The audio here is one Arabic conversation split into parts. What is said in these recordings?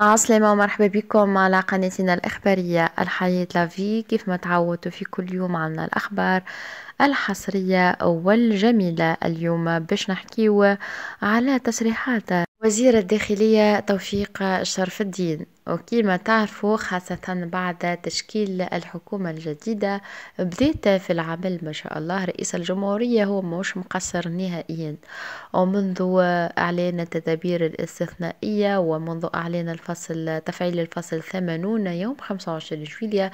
عسلامة آه، ومرحبا بكم على قناتنا الإخبارية الحياة لافي كيف ما تعودتوا في كل يوم عنا الأخبار الحصرية والجميلة اليوم باش نحكيو على تصريحات وزير الداخلية توفيق شرف الدين وكما تعرفوا خاصة بعد تشكيل الحكومة الجديدة بديت في العمل ما شاء الله رئيس الجمهورية هو مش مقصر نهائيا ومنذ إعلان التدابير الاستثنائية ومنذ إعلان الفصل تفعيل الفصل 80 يوم 25 جويلية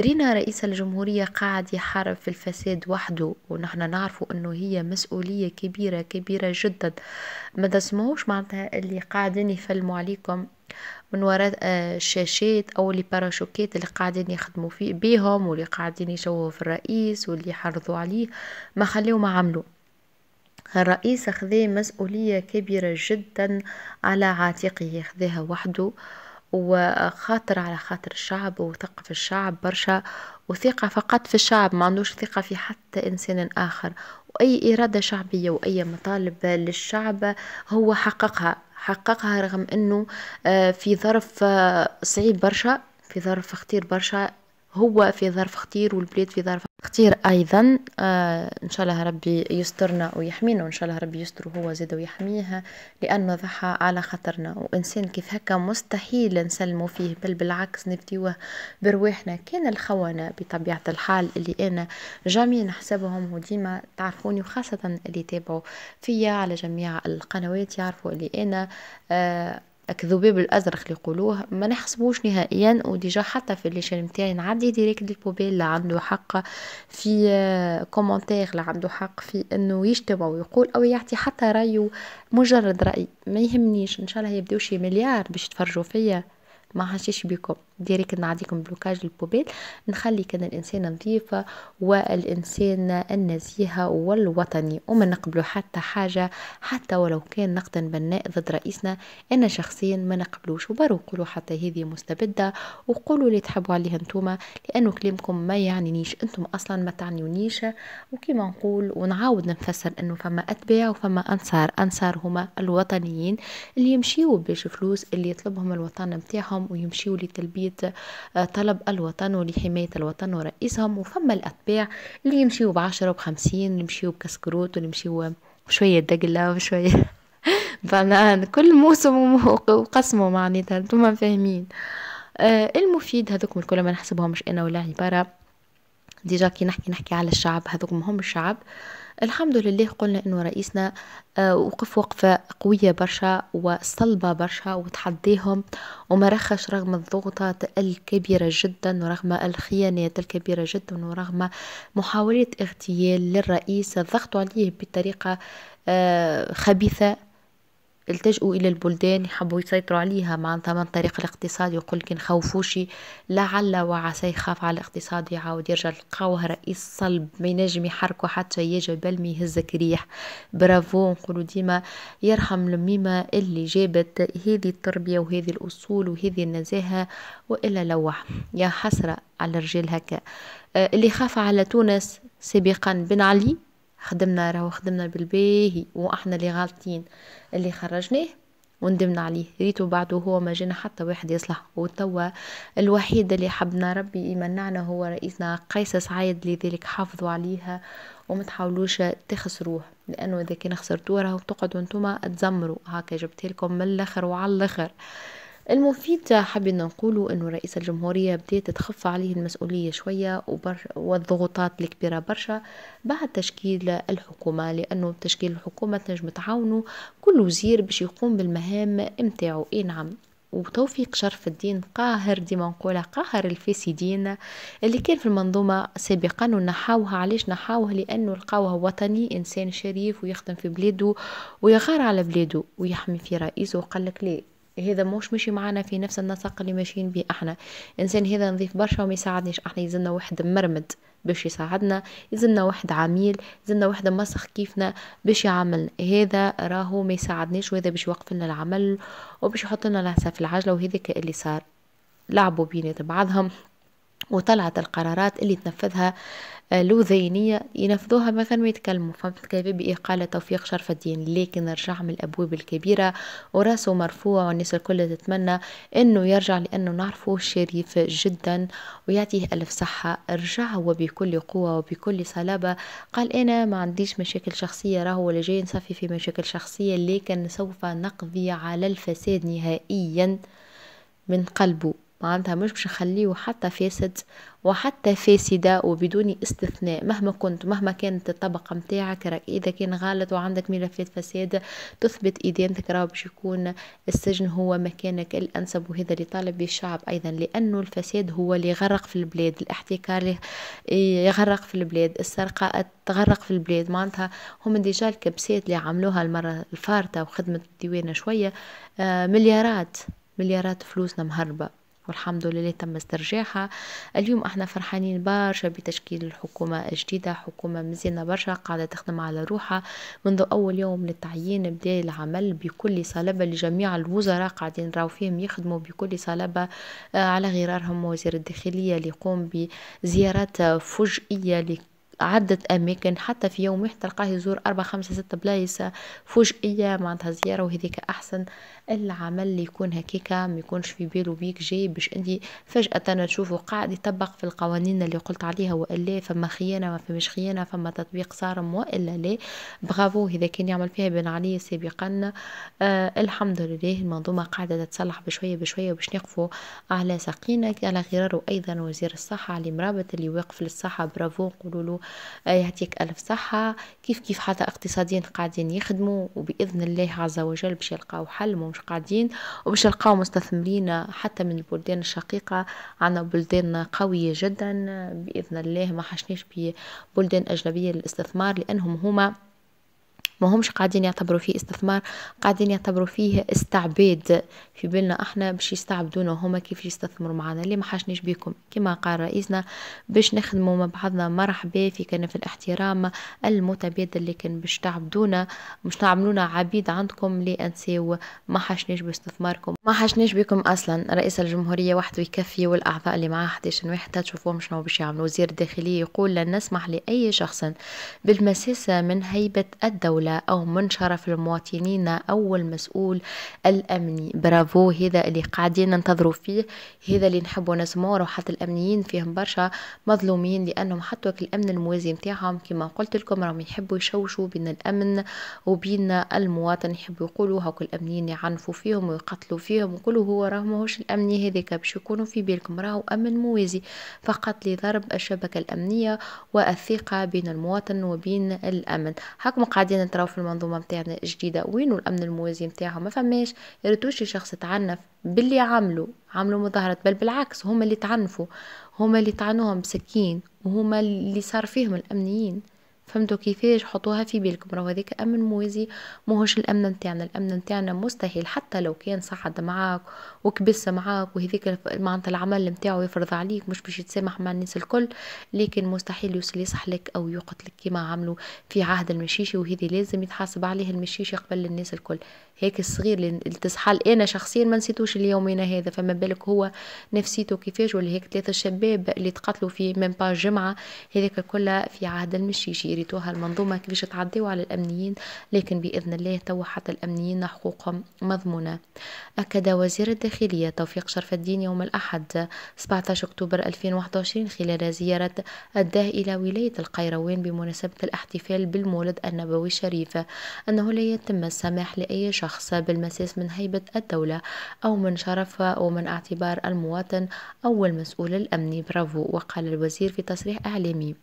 رينا رئيس الجمهورية قاعد يحارب في الفساد وحده ونحن نعرفوا أنه هي مسؤولية كبيرة كبيرة جدا ما تسمعوش معناتها اللي قاعدين يفلموا عليكم من وراء آه، الشاشات او اللي باراشوكيت اللي قاعدين يخدموا فيه بيهم واللي قاعدين يشوهوا في الرئيس واللي حرضوا عليه ما خليو ما عملوا الرئيس خذا مسؤولية كبيرة جدا على عاتقه خذاها وحده وخاطر على خاطر الشعب وثقة في الشعب برشا وثقة فقط في الشعب ما عندوش ثقة في حتى إنسان آخر وأي إرادة شعبية وأي مطالب للشعب هو حققها حققها رغم أنه آه، في ظرف آه، صعيب برشا في ظرف خطير برشا هو في ظرف خطير والبلاد في ظرف اختير ايضا آه ان شاء الله ربي يسترنا ويحمينا وان شاء الله ربي يستر هو زاد ويحميها لانه ضحى على خطرنا وانسان كيف هكا مستحيل نسلمه فيه بل بالعكس نبديوه برواحنا كان الخونه بطبيعه الحال اللي انا جميع نحسبهم وديما تعرفوني وخاصه اللي تابعوا فيا على جميع القنوات يعرفوا اللي انا آه كذوبيب الازرق اللي يقولوه ما نحسبوش نهائيا وديجا حتى في لي شال نتاعي نعدي ديريكت للبوبيل اللي عنده حق في كومونتير اللي عنده حق في انه يشتم او يقول او يعطي حتى رايه مجرد راي ما يهمنيش ان شاء الله يبداو شي مليار باش يتفرجوا فيا ما حشيش بكم ديريكت نعطيكم بلوكاج البوبيل نخلي كان الانسان نظيفة والانسان النزيه والوطني وما نقبلو حتى حاجه حتى ولو كان نقدا بناء ضد رئيسنا انا شخصيا ما نقبلوش وبرو قولوا حتى هذه مستبده وقولوا اللي تحبوا عليه انتوما لانه كلامكم ما يعنينيش انتم اصلا ما تعنيونيش وكما نقول ونعاود نفسر انه فما اتباع وفما انصار انصار هما الوطنيين اللي يمشيو باش فلوس اللي يطلبهم الوطن نتاعهم ويمشيو لتلبيه آه، طلب الوطن ولحماية الوطن ورئيسهم وفما الأتباع اللي يمشيو بعشرة وبخمسين يمشيو بكسكروت ويمشيوا شوية دقلة وشوية بنان كل موسم وقسمه معناتها انتم فاهمين آه المفيد هذوك الكل ما نحسبهمش انا ولا عباره ديجا كي نحكي نحكي على الشعب هذوك ما هم الشعب الحمد لله قلنا انه رئيسنا آه، وقف وقفة قوية برشا وصلبة برشا وتحديهم وما رخش رغم الضغوطات الكبيرة جدا ورغم الخيانات الكبيرة جدا ورغم محاولة اغتيال للرئيس الضغط عليه بطريقة آه، خبيثة التجؤوا إلى البلدان يحبوا يسيطروا عليها معناتها من طريق الاقتصاد يقول كي نخوفوش لعل وعسى يخاف على الاقتصاد يعاود يرجع القوه رئيس صلب ما ينجم يحركوا حتى يجي بل ما يهزك ريح برافو نقولوا ديما يرحم لميمة اللي جابت هذه التربية وهذه الأصول وهذه النزاهة وإلا لوح يا حسرة على الرجال هكا آه، اللي خاف على تونس سابقا بن علي خدمنا راهو خدمنا بالباهي واحنا اللي غالطين اللي خرجناه وندمنا عليه ريتو بعده هو ما جينا حتى واحد يصلح وتوا الوحيد اللي حبنا ربي يمنعنا هو رئيسنا قيس سعيد لذلك حافظوا عليها وما تحاولوش تخسروه لانه اذا كان خسرتوه راهو تقعدوا انتم تزمروا هكا جبت لكم من الاخر وعلى الاخر المفيد حابين نقوله أنه رئيس الجمهورية بدأت تخف عليه المسؤولية شوية وبر والضغوطات الكبيرة برشا بعد تشكيل الحكومة لأنه تشكيل الحكومة تنجم تعاونه كل وزير باش يقوم بالمهام متاعو إي نعم وتوفيق شرف الدين قاهر ديما نقولها قاهر الفاسدين اللي كان في المنظومة سابقا ونحاوها علاش نحاوه لأنه لقاوه وطني إنسان شريف ويخدم في بلاده ويغار على بلاده ويحمي في رئيسه وقال لك ليه هذا مش ماشي معنا في نفس النسق اللي ماشيين بيه احنا انسان هذا نظيف برشا وما يساعدنيش احنا يزلنا واحد مرمد باش يساعدنا يزلنا واحد عميل يزلنا واحد مسخ كيفنا باش يعمل هذا راهو ما يساعدنيش وهذا باش يوقف لنا العمل وباش يحط لنا في العجله وهذاك اللي صار لعبوا بينات بعضهم وطلعت القرارات اللي تنفذها آه، لوذينية ينفذوها مثلا ما يتكلموا فهمت كيف بإقالة توفيق شرف الدين لكن رجع من الأبواب الكبيرة وراسه مرفوع والناس الكل تتمنى أنه يرجع لأنه نعرفه شريف جدا ويعطيه ألف صحة رجع هو بكل قوة وبكل صلابة قال أنا ما عنديش مشاكل شخصية راهو ولا جاي نصفي في مشاكل شخصية لكن سوف نقضي على الفساد نهائيا من قلبه معناتها مش باش نخليه حتى فاسد وحتى فاسدة وبدون استثناء مهما كنت مهما كانت الطبقة متاعك راك إذا كان غلط وعندك ملفات فساد تثبت إدانتك راهو باش يكون السجن هو مكانك الأنسب وهذا اللي طالب به الشعب أيضا لأنه الفساد هو اللي يغرق في البلاد الاحتكار يغرق في البلاد السرقة تغرق في البلاد معناتها هم ديجا الكبسات اللي عملوها المرة الفارتة وخدمة الديوانة شوية آه، مليارات مليارات فلوسنا مهربة والحمد لله تم استرجاعها اليوم احنا فرحانين برشا بتشكيل الحكومة الجديدة حكومة مزيانة برشا قاعدة تخدم على روحها منذ أول يوم للتعيين بدا العمل بكل صلابة لجميع الوزراء قاعدين راو فيهم يخدموا بكل صلابة آه، على غرارهم وزير الداخلية اللي يقوم بزيارات فجئية عدة أماكن حتى في يوم واحد تلقاه يزور أربعة خمسة ستة بلايص فجئية معناتها زيارة وهذيك أحسن العمل اللي يكون هكاكا ما يكونش في بالو بيك جاي باش أنت فجأة تشوفه قاعد يطبق في القوانين اللي قلت عليها وإلا فما خيانة ما فماش خيانة فما تطبيق صارم وإلا لا برافو إذا كان يعمل فيها بن علي سابقا آه الحمد لله المنظومة قاعدة تتصلح بشوية بشوية باش نقفوا على ساقينا على غراره أيضا وزير الصحة علي مرابط اللي واقف للصحة برافو نقولوا له يعطيك ألف صحة كيف كيف حتى اقتصاديا قاعدين يخدموا وبإذن الله عز وجل باش يلقاو حل ومش قاعدين وباش يلقاو مستثمرين حتى من البلدان الشقيقة عنا بلدان قوية جدا بإذن الله ما حشناش ببلدان أجنبية للاستثمار لأنهم هما ما همش قاعدين يعتبروا فيه استثمار قاعدين يعتبروا فيه استعباد في بالنا احنا باش يستعبدونا هما كيف يستثمروا معنا اللي ما حاشنيش بيكم كما قال رئيسنا باش نخدموا مع بعضنا مرحبا في كان في الاحترام المتبادل لكن باش تعبدونا مش تعملونا عبيد عندكم لانساو ما حاشنيش باستثماركم ما حاشنيش بيكم اصلا رئيس الجمهوريه وحده يكفي والاعضاء اللي معاه 11 واحد تشوفوهم شنو باش يعملوا وزير الداخليه يقول لن نسمح لاي شخص بالمساس من هيبه الدوله الدولة أو من شرف المواطنين أو المسؤول الأمني برافو هذا اللي قاعدين ننتظروا فيه هذا اللي نحبوا نسمعوا حتى الأمنيين فيهم برشا مظلومين لأنهم حطوا الأمن الموازي نتاعهم كما قلت لكم راهم يحبوا يشوشوا بين الأمن وبين المواطن يحبوا يقولوا هاك الأمنيين يعنفوا فيهم ويقتلوا فيهم ويقولوا هو راه ماهوش الأمني هذاك باش يكونوا في بالكم راهو أمن موازي فقط لضرب الشبكة الأمنية والثقة بين المواطن وبين الأمن هاكم قاعدين يقراو في المنظومه نتاعنا الجديده وينو الامن الموازي نتاعها ما فماش ريتوشي شخص تعنف باللي عملوا عملوا مظاهرة بل بالعكس هما اللي تعنفوا هما اللي طعنوهم بسكين وهما اللي صار فيهم الامنيين فهمتوا كيفاش حطوها في بالكم راهو هذاك امن موازي ماهوش الامن نتاعنا الامن نتاعنا مستحيل حتى لو كان صعد معاك وكبس معاك وهذيك معناتها العمل نتاعو يفرض عليك مش باش يتسامح مع الناس الكل لكن مستحيل يوصل يصح لك او يقتلك كما عملوا في عهد المشيشي وهذه لازم يتحاسب عليه المشيشي قبل الناس الكل هيك الصغير اللي تصحى انا شخصيا ما نسيتوش اليومين هذا فما بالك هو نفسيته كيفاش ولا هيك ثلاثه شباب اللي تقتلوا في ميم با جمعه هذاك كلها في عهد المشيشي ريتوها المنظومه كيفاش تعديوا على الامنيين لكن باذن الله توا حتى الامنيين حقوقهم مضمونه اكد وزير الداخليه توفيق شرف الدين يوم الاحد 17 اكتوبر 2021 خلال زياره اداه الى ولايه القيروان بمناسبه الاحتفال بالمولد النبوي الشريف انه لا يتم السماح لاي شخص الشخص بالمساس من هيبة الدولة أو من شرفها ومن اعتبار المواطن أو المسؤول الأمني برافو وقال الوزير في تصريح إعلامي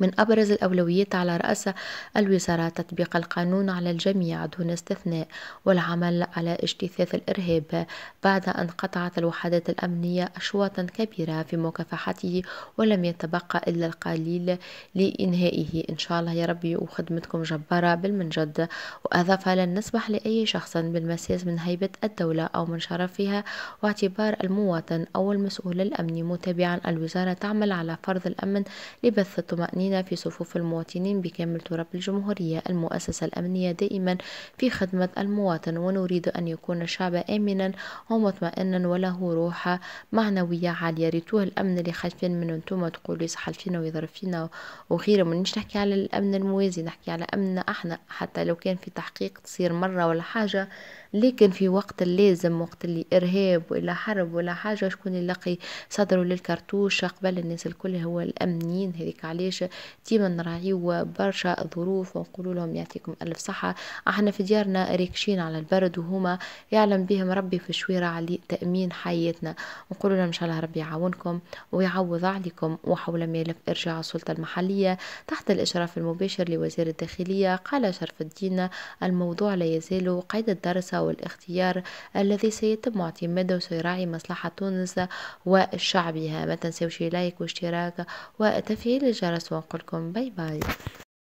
من أبرز الأولويات على رأس الوزارة تطبيق القانون على الجميع دون استثناء والعمل على اجتثاث الإرهاب بعد أن قطعت الوحدات الأمنية أشواطا كبيرة في مكافحته ولم يتبقى إلا القليل لإنهائه إن شاء الله يا ربي وخدمتكم جبارة بالمنجد وأضاف لن نسمح لأي شخص بالمساس من هيبة الدولة أو من شرفها واعتبار المواطن أو المسؤول الأمني متابعا الوزارة تعمل على فرض الأمن لبث الطمأنينة العاملين في صفوف المواطنين بكامل تراب الجمهورية المؤسسة الأمنية دائما في خدمة المواطن ونريد أن يكون الشعب آمنا ومطمئنا وله روح معنوية عالية ريتوه الأمن اللي خايفين منه انتم تقولوا يسحل فينا ويضرب فينا وغيره منش نحكي على الأمن الموازي نحكي على أمننا احنا حتى لو كان في تحقيق تصير مرة ولا حاجة لكن في وقت اللازم وقت اللي إرهاب ولا حرب ولا حاجة شكون يلقي صدره للكرتوش قبل الناس الكل هو الأمنيين هذيك علاش ديما نراعيو برشا ظروف ونقول لهم يعطيكم الف صحه احنا في ديارنا راكشين على البرد وهما يعلم بهم ربي في الشويرة على تامين حياتنا نقول لهم ان شاء الله ربي يعاونكم ويعوض عليكم وحول ملف ارجاع السلطه المحليه تحت الاشراف المباشر لوزير الداخليه قال شرف الدين الموضوع لا يزال قيد الدرس والاختيار الذي سيتم اعتماده وسيراعي مصلحه تونس وشعبها ما تنسوش لايك واشتراك وتفعيل الجرس Os colco bye bye